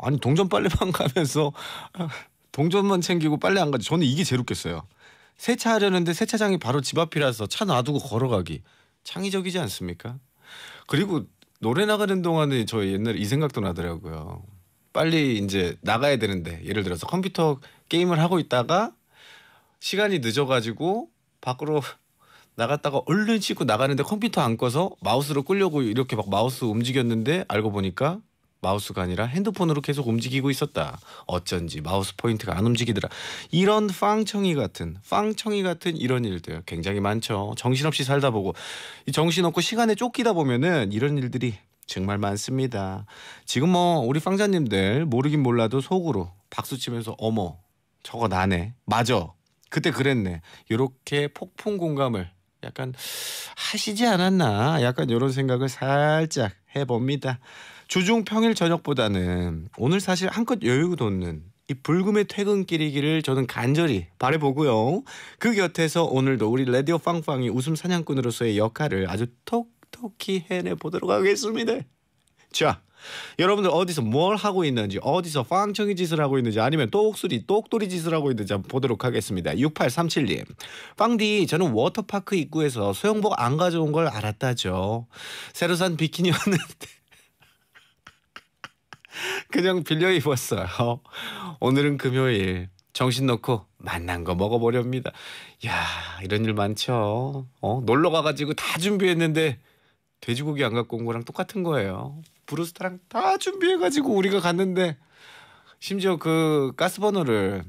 아니 동전 빨래만 가면서 동전만 챙기고 빨래 안 가지. 저는 이게 제일 웃겼어요. 세차하려는데 세차장이 바로 집 앞이라서 차 놔두고 걸어가기. 창의적이지 않습니까? 그리고 노래 나가는 동안에 저 옛날에 이 생각도 나더라고요. 빨리 이제 나가야 되는데 예를 들어서 컴퓨터 게임을 하고 있다가 시간이 늦어가지고 밖으로 나갔다가 얼른 씻고 나가는데 컴퓨터 안 꺼서 마우스로 끌려고 이렇게 막 마우스 움직였는데 알고 보니까 마우스가 아니라 핸드폰으로 계속 움직이고 있었다. 어쩐지 마우스 포인트가 안 움직이더라. 이런 빵청이 같은 빵청이 같은 이런 일들 굉장히 많죠. 정신없이 살다 보고 이 정신없고 시간에 쫓기다 보면은 이런 일들이 정말 많습니다. 지금 뭐 우리 빵자님들 모르긴 몰라도 속으로 박수 치면서 어머 저거 나네 맞아 그때 그랬네 이렇게 폭풍 공감을 약간 하시지 않았나 약간 이런 생각을 살짝 해봅니다. 주중 평일 저녁보다는 오늘 사실 한껏 여유 돋는 이 불금의 퇴근길이기를 저는 간절히 바래보고요. 그 곁에서 오늘도 우리 레디오 빵빵이 웃음 사냥꾼으로서의 역할을 아주 톡톡히 해내 보도록 하겠습니다. 자, 여러분들 어디서 뭘 하고 있는지 어디서 빵청이 짓을 하고 있는지 아니면 똑수리 똑돌이 짓을 하고 있는지 한번 보도록 하겠습니다. 6837님 빵디 저는 워터파크 입구에서 수영복 안 가져온 걸 알았다죠. 새로 산 비키니였는데 그냥 빌려 입었어요. 오늘은 금요일 정신 놓고 만난 거 먹어보렵니다. 야 이런 일 많죠. 어, 놀러 가가지고 다 준비했는데 돼지고기 안 갖고 온 거랑 똑같은 거예요. 브루스타랑 다 준비해가지고 우리가 갔는데 심지어 그 가스버너를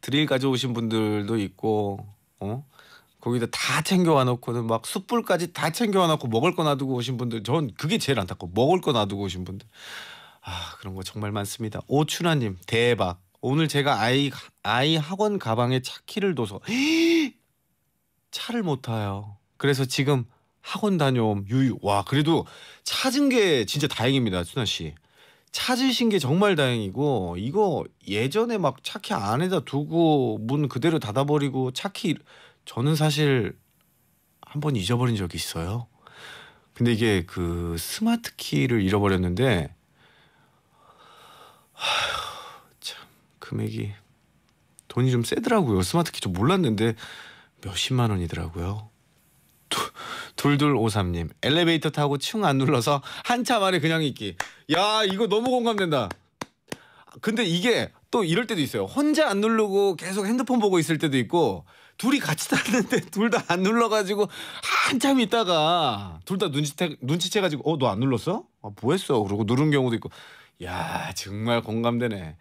드릴 가져오신 분들도 있고 어 거기다 다 챙겨와 놓고는 막 숯불까지 다 챙겨와 놓고 먹을 거 놔두고 오신 분들 전 그게 제일 안타까워 먹을 거 놔두고 오신 분들 아 그런 거 정말 많습니다 오춘하님 대박 오늘 제가 아이 아이 학원 가방에 차 키를 둬서 차를 못 타요 그래서 지금 학원 다녀옴, 유유. 와, 그래도 찾은 게 진짜 다행입니다, 수나 씨. 찾으신 게 정말 다행이고 이거 예전에 막 차키 안에다 두고 문 그대로 닫아버리고 차키 저는 사실 한 번 잊어버린 적이 있어요. 근데 이게 그 스마트 키를 잃어버렸는데 아유참 금액이 돈이 좀 세더라고요. 스마트 키좀 몰랐는데 몇십만 원이더라고요. 둘둘오삼님 엘리베이터 타고 충안 눌러서 한참 안에 그냥 있기. 야 이거 너무 공감된다. 근데 이게 또 이럴 때도 있어요. 혼자 안 누르고 계속 핸드폰 보고 있을 때도 있고 둘이 같이 탔는데 둘 다 안 눌러가지고 한참 있다가 둘 다 눈치채 눈치채가지고 어 너 안 눌렀어? 아 뭐했어? 그러고 누른 경우도 있고. 야 정말 공감되네.